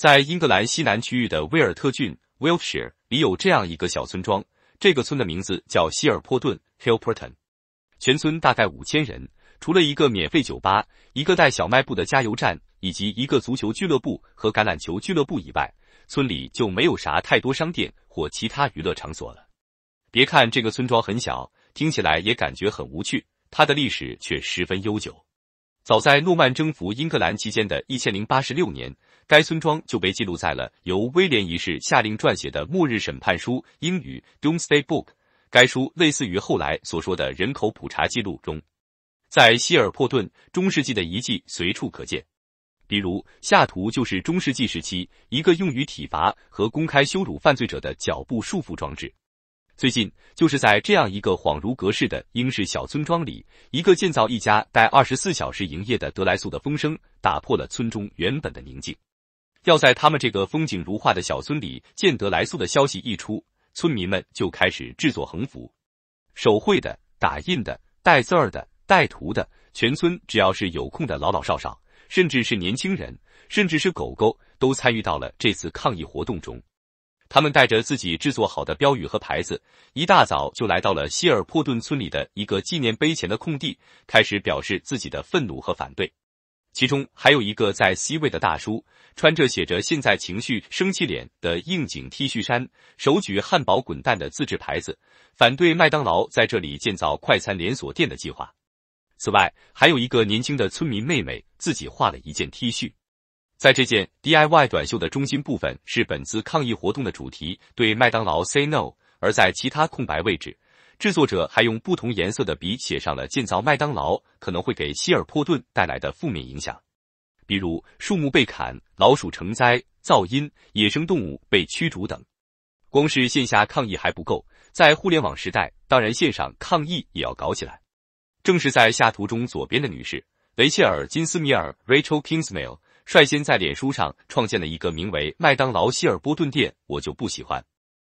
在英格兰西南区域的威尔特郡 （Wiltshire） 里有这样一个小村庄，这个村的名字叫希尔珀顿 （Hillporton）。全村大概五千人，除了一个免费酒吧、一个带小卖部的加油站以及一个足球俱乐部和橄榄球俱乐部以外，村里就没有啥太多商店或其他娱乐场所了。别看这个村庄很小，听起来也感觉很无趣，它的历史却十分悠久。早在诺曼征服英格兰期间的1086年，该村庄就被记录在了由威廉一世下令撰写的《末日审判书》英语 d o m s d a y Book。该书类似于后来所说的人口普查记录中。在希尔珀顿，中世纪的遗迹随处可见，比如下图就是中世纪时期一个用于体罚和公开羞辱犯罪者的脚部束缚装置。最近，就是在这样一个恍如隔世的英式小村庄里，一个建造一家带二十四小时营业的德莱素的风声打破了村中原本的宁静。要在他们这个风景如画的小村里建德莱素的消息一出，村民们就开始制作横幅，手绘的、打印的、带字儿的、带图的，全村只要是有空的老老少少，甚至是年轻人，甚至是狗狗，都参与到了这次抗议活动中。他们带着自己制作好的标语和牌子，一大早就来到了希尔珀顿村里的一个纪念碑前的空地，开始表示自己的愤怒和反对。其中还有一个在 C 位的大叔，穿着写着“现在情绪生气脸”的应景 T 恤衫，手举“汉堡滚蛋”的自制牌子，反对麦当劳在这里建造快餐连锁店的计划。此外，还有一个年轻的村民妹妹自己画了一件 T 恤。在这件 DIY 短袖的中心部分是本次抗议活动的主题“对麦当劳 say no”，而在其他空白位置，制作者还用不同颜色的笔写上了建造麦当劳可能会给希尔破顿带来的负面影响，比如树木被砍、老鼠成灾、噪音、野生动物被驱逐等。光是线下抗议还不够，在互联网时代，当然线上抗议也要搞起来。正是在下图中左边的女士雷切尔·金斯米尔 （Rachel Kingsmill）。率先在脸书上创建了一个名为“麦当劳希尔波顿店我就不喜欢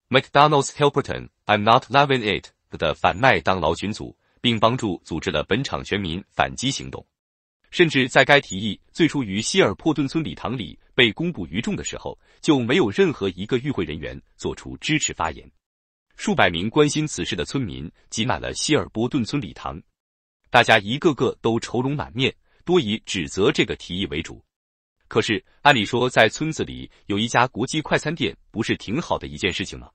”，McDonald's h e l p e r t o n I'm not loving it 的反麦当劳群组，并帮助组织了本场全民反击行动。甚至在该提议最初于希尔坡顿村礼堂里被公布于众的时候，就没有任何一个与会人员做出支持发言。数百名关心此事的村民挤满了希尔波顿村礼堂，大家一个个都愁容满面，多以指责这个提议为主。可是，按理说，在村子里有一家国际快餐店，不是挺好的一件事情吗？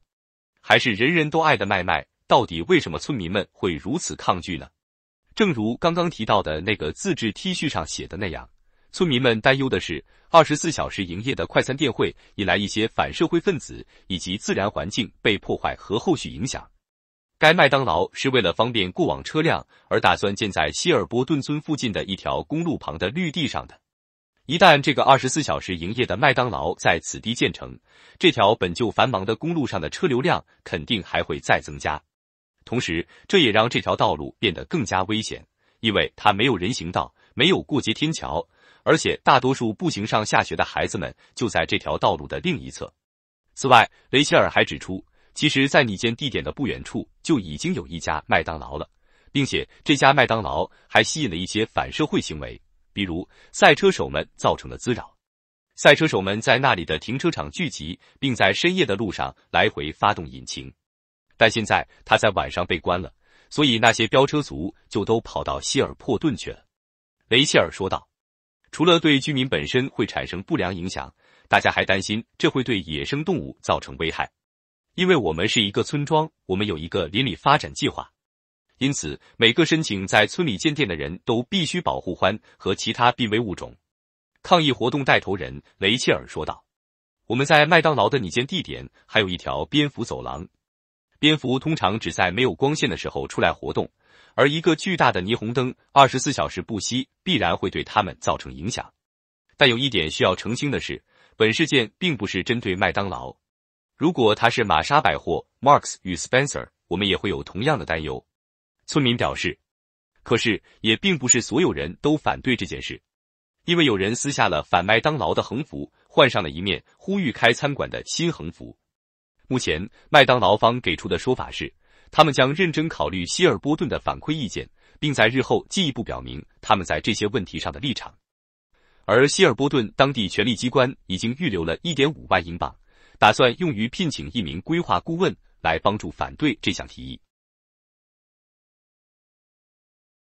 还是人人都爱的麦麦？到底为什么村民们会如此抗拒呢？正如刚刚提到的那个自制 T 恤上写的那样，村民们担忧的是，二十四小时营业的快餐店会引来一些反社会分子，以及自然环境被破坏和后续影响。该麦当劳是为了方便过往车辆而打算建在希尔波顿村附近的一条公路旁的绿地上的。一旦这个二十四小时营业的麦当劳在此地建成，这条本就繁忙的公路上的车流量肯定还会再增加。同时，这也让这条道路变得更加危险，因为它没有人行道，没有过街天桥，而且大多数步行上下学的孩子们就在这条道路的另一侧。此外，雷切尔还指出，其实，在你建地点的不远处就已经有一家麦当劳了，并且这家麦当劳还吸引了一些反社会行为。比如赛车手们造成的滋扰，赛车手们在那里的停车场聚集，并在深夜的路上来回发动引擎。但现在他在晚上被关了，所以那些飙车族就都跑到希尔破顿去了。”雷切尔说道，“除了对居民本身会产生不良影响，大家还担心这会对野生动物造成危害。因为我们是一个村庄，我们有一个邻里发展计划。”因此，每个申请在村里建店的人都必须保护獾和其他濒危物种。抗议活动带头人雷切尔说道：“我们在麦当劳的拟建地点还有一条蝙蝠走廊，蝙蝠通常只在没有光线的时候出来活动，而一个巨大的霓虹灯二十四小时不熄，必然会对它们造成影响。”但有一点需要澄清的是，本事件并不是针对麦当劳。如果它是玛莎百货、Marks 与 Spencer，我们也会有同样的担忧。村民表示，可是也并不是所有人都反对这件事，因为有人撕下了反麦当劳的横幅，换上了一面呼吁开餐馆的新横幅。目前，麦当劳方给出的说法是，他们将认真考虑希尔波顿的反馈意见，并在日后进一步表明他们在这些问题上的立场。而希尔波顿当地权力机关已经预留了一点五万英镑，打算用于聘请一名规划顾问来帮助反对这项提议。